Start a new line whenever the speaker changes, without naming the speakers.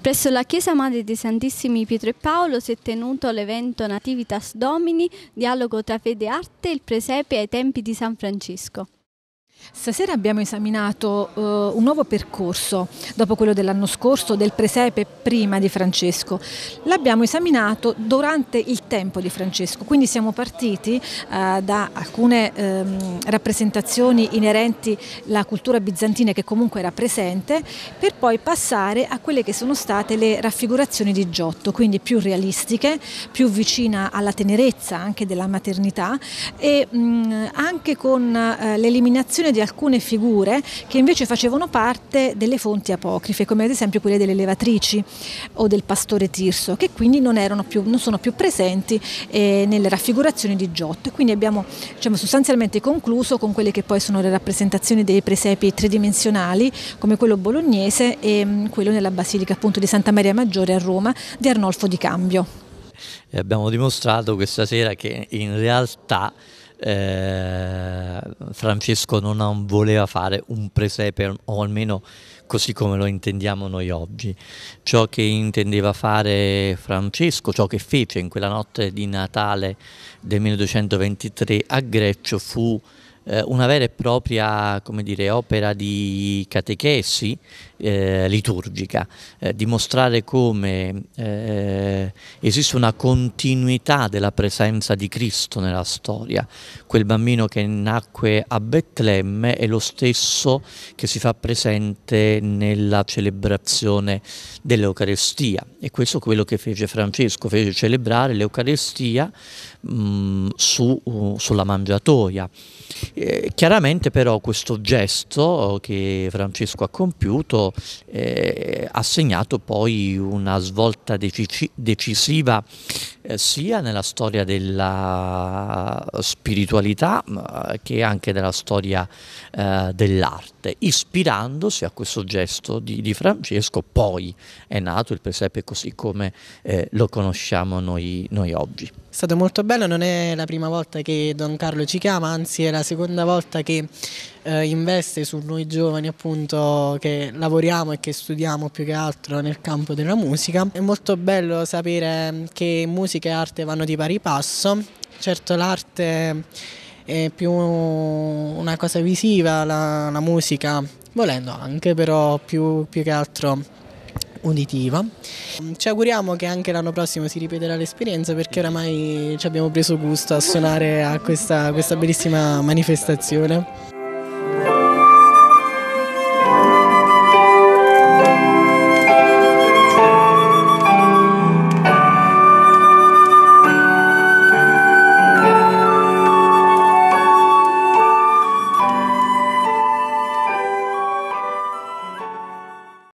Presso la chiesa madre dei Santissimi Pietro e Paolo si è tenuto l'evento Nativitas Domini, dialogo tra fede e arte, il presepe ai tempi di San Francesco. Stasera abbiamo esaminato uh, un nuovo percorso dopo quello dell'anno scorso, del presepe prima di Francesco. L'abbiamo esaminato durante il tempo di Francesco, quindi siamo partiti uh, da alcune um, rappresentazioni inerenti alla cultura bizantina che comunque era presente, per poi passare a quelle che sono state le raffigurazioni di Giotto, quindi più realistiche, più vicina alla tenerezza anche della maternità e um, anche con uh, l'eliminazione l'introduzione di alcune figure che invece facevano parte delle fonti apocrife, come ad esempio quelle delle levatrici o del pastore Tirso, che quindi non, più, non sono più presenti eh, nelle raffigurazioni di Giotto. E Quindi abbiamo diciamo, sostanzialmente concluso con quelle che poi sono le rappresentazioni dei presepi tridimensionali, come quello bolognese e mh, mm, quello nella Basilica appunto, di Santa Maria Maggiore a Roma di Arnolfo di Cambio.
E abbiamo dimostrato questa sera che in realtà eh, Francesco non voleva fare un presepe, o almeno così come lo intendiamo noi oggi. Ciò che intendeva fare Francesco, ciò che fece in quella notte di Natale del 1223 a Greccio fu eh, una vera e propria dire, opera di catechesi eh, liturgica, eh, dimostrare come eh, esiste una continuità della presenza di Cristo nella storia. Quel bambino che nacque a Betlemme è lo stesso che si fa presente nella celebrazione dell'Eucarestia e questo è quello che fece Francesco, fece celebrare l'Eucarestia mm, su, sulla mangiatoia eh, chiaramente però questo gesto che Francesco ha compiuto eh, ha segnato poi una svolta deci decisiva eh, sia nella storia della spiritualità che anche nella storia eh, dell'arte, ispirandosi a questo gesto di, di, Francesco poi è nato il presepe così come eh, lo conosciamo noi, noi oggi.
È stato molto bello, non è la prima volta che Don Carlo ci chiama, anzi è la seconda volta che eh, investe su noi giovani appunto che lavoriamo e che studiamo più che altro nel campo della musica. È molto bello sapere che musica e arte vanno di pari passo, certo l'arte è più una cosa visiva, la, la musica volendo anche però più, più che altro uditiva. Ci auguriamo che anche l'anno prossimo si ripeterà l'esperienza perché oramai ci abbiamo preso gusto a suonare a questa, questa bellissima manifestazione.